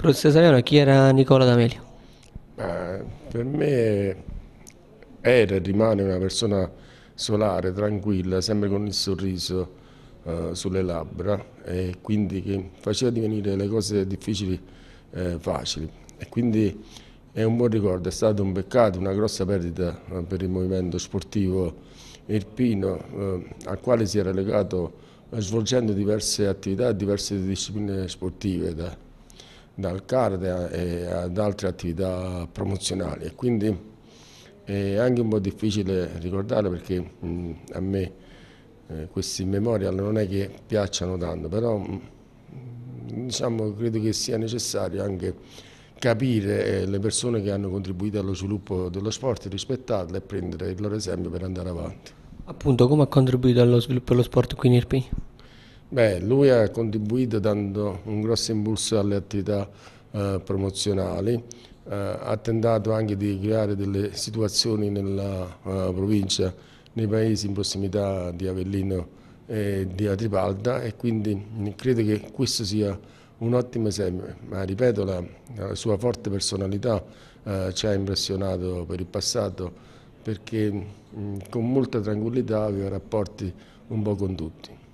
Professore Saviano, chi era Nicola D'Amelio? per me era e rimane una persona solare, tranquilla, sempre con il sorriso eh, sulle labbra e quindi che faceva divenire le cose difficili eh, facili. E quindi è un buon ricordo, è stato un peccato, una grossa perdita eh, per il movimento sportivo irpino eh, al quale si era legato eh, svolgendo diverse attività, diverse discipline sportive. Da, dal CARD e ad altre attività promozionali e quindi è anche un po' difficile ricordarlo perché mh, a me eh, questi memorial non è che piacciono tanto, però mh, diciamo, credo che sia necessario anche capire eh, le persone che hanno contribuito allo sviluppo dello sport, rispettarle e prendere il loro esempio per andare avanti. Appunto, come ha contribuito allo sviluppo dello sport qui in Irpini? Beh, lui ha contribuito dando un grosso impulso alle attività eh, promozionali, eh, ha tentato anche di creare delle situazioni nella eh, provincia, nei paesi in prossimità di Avellino e di Atripalda e quindi credo che questo sia un ottimo esempio, ma ripeto la, la sua forte personalità eh, ci ha impressionato per il passato perché mh, con molta tranquillità aveva rapporti un po' con tutti.